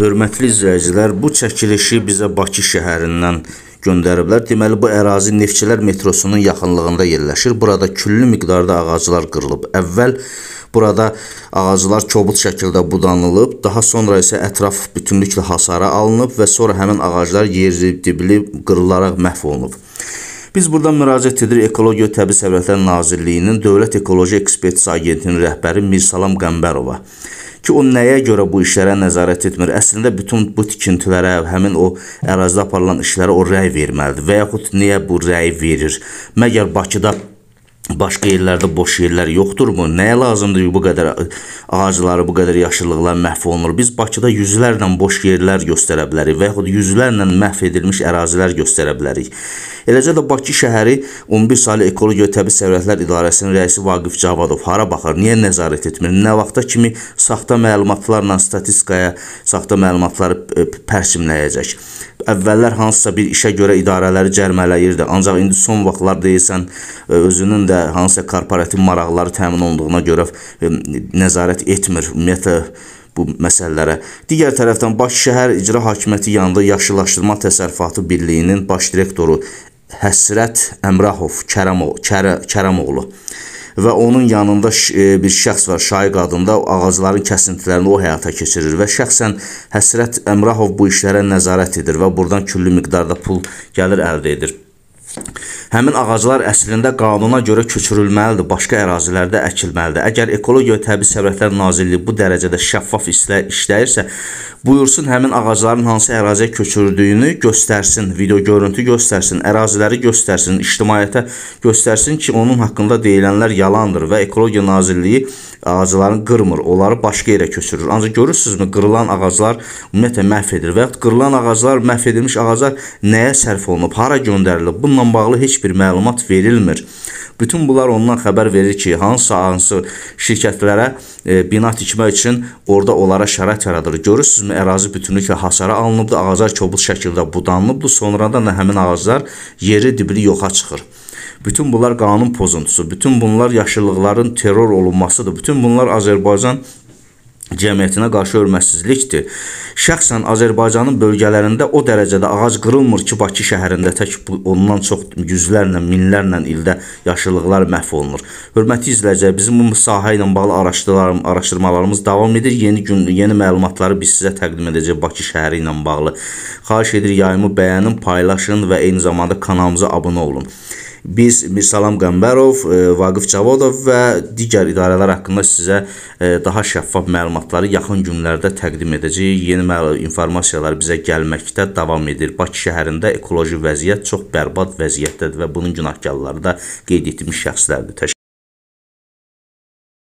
Hörmətli izləyicilər, bu çəkilişi bizə Bakı şəhərindən göndəriblər. Deməli, bu ərazi Neftçilər metrosunun yaxınlığında yerləşir. Burada küllü miqdarda ağaclar qırılıb. Əvvəl burada ağaclar kobud şəkildə budanılıb, daha sonra isə ətraf bütünlüklə hasara alınıb və sonra həmin ağaclar yerilib, dibilib, qırılaraq məhv olunub. Biz buradan müraciət edirik Ekologiya Təbii Sərvətlər Nazirliyinin Dövlət Ekoloji Ekspertiz Agentliyinin rəhbəri Mirsalam Qəmbərova ki, o nəyə görə bu işlərə nəzarət etmir? Əslində bütün bu tikintilərə, həmin o ərazidə aparılan işlərə o rəy verməlidir və yaxud niyə bu rəy verir? Məgər Bakıda Başqa yerlərdə boş yerlər yoxdurmu? Nəyə lazımdır bu qədər e, ağacları, bu qədər yaşıllıqlar məhv olunur? Biz Bakıda yüzlərlə boş yerlər göstərə bilərik və yaxud yüzlərlə məhv edilmiş ərazilər göstərə bilərik. Eləcə də Bakı şəhəri 11 saylı Ekologiya Təbii Sərvətlər İdarəsinin rəisi Vaqif Cavadov hara baxır, niyə nəzarət etmir? Nə vaxta kimi saxta məlumatlarla statistikaya, saxta məlumatları pərçimləyəcək? əvvəllər hansısa bir işə görə idarələri cərmələyirdi. Ancaq indi son vaxtlar deyəsən e, özünün də hansısa korporativ maraqları təmin olunduğuna görə e, nəzarət etmir. Ümumiyyətlə bu məsələlərə. Digər tərəfdən Bakı şəhər icra hakimiyyəti yanında yaşıllaşdırma təsərrüfatı birliyinin baş direktoru Həsrət Əmrahov Kərəmoğlu, Kərə, Kərəmoğlu və onun yanında e, bir şəxs var, şair qadında ağacların kəsintilərini o həyata keçirir və şəxsən Həsrət Əmrahov bu işlərə nəzarət edir və buradan küllü miqdarda pul gəlir əldə edir. Həmin ağaclar əslində qanuna görə köçürülməlidir, başqa ərazilərdə əkilməlidir. Əgər Ekologiya və Təbii Sərvətlər Nazirliyi bu dərəcədə şəffaf işləyirsə, buyursun həmin ağacların hansı əraziyə köçürdüyünü göstərsin, video görüntü göstərsin, əraziləri göstərsin, ictimaiyyətə göstərsin ki, onun haqqında deyilənlər yalandır və Ekologiya Nazirliyi ağacların qırmır, onları başqa yerə köçürür. Ancaq görürsünüzmü, qırılan ağaclar ümumiyyətlə məhv edilir və yaxud qırılan ağaclar, məhv edilmiş ağaclar nəyə sərf olunub, hara göndərilib? Bununla bağlı heç heç bir məlumat verilmir. Bütün bunlar ondan xəbər verir ki, hansı-hansı şirkətlərə e, bina tikmək üçün orada onlara şərait yaradır. Görürsünüzmü, ərazi bütünlüklə hasara alınıbdı, ağaclar kobud şəkildə budanlıbdı, sonradan da həmin ağaclar yeri dibli yoxa çıxır. Bütün bunlar qanun pozuntusu, bütün bunlar yaşıllıqların terror olunmasıdır. Bütün bunlar Azərbaycan cəmiyyətinə qarşı hörmətsizlikdir. Şəxsən Azərbaycanın bölgələrində o dərəcədə ağac qırılmır ki, Bakı şəhərində tək ondan çox yüzlərlə, minlərlə ildə yaşıllıqlar məhv olunur. Hörmətli izləyicilər, bizim bu sahə ilə bağlı araşdırmalarım, araşdırmalarımız davam edir. Yeni gün, yeni məlumatları biz sizə təqdim edəcəyik Bakı şəhəri ilə bağlı. Xahiş edir yayımı bəyənin, paylaşın və eyni zamanda kanalımıza abunə olun biz Mirsalam Qəmbərov, e, Vaqif Cavadov və digər idarələr haqqında sizə e, daha şəffaf məlumatları yaxın günlərdə təqdim edəcəyik. Yeni informasiyalar bizə gəlməkdə davam edir. Bakı şəhərində ekoloji vəziyyət çox bərbad vəziyyətdədir və bunun günahkarları da qeyd etmiş şəxslərdir. Təşəkkür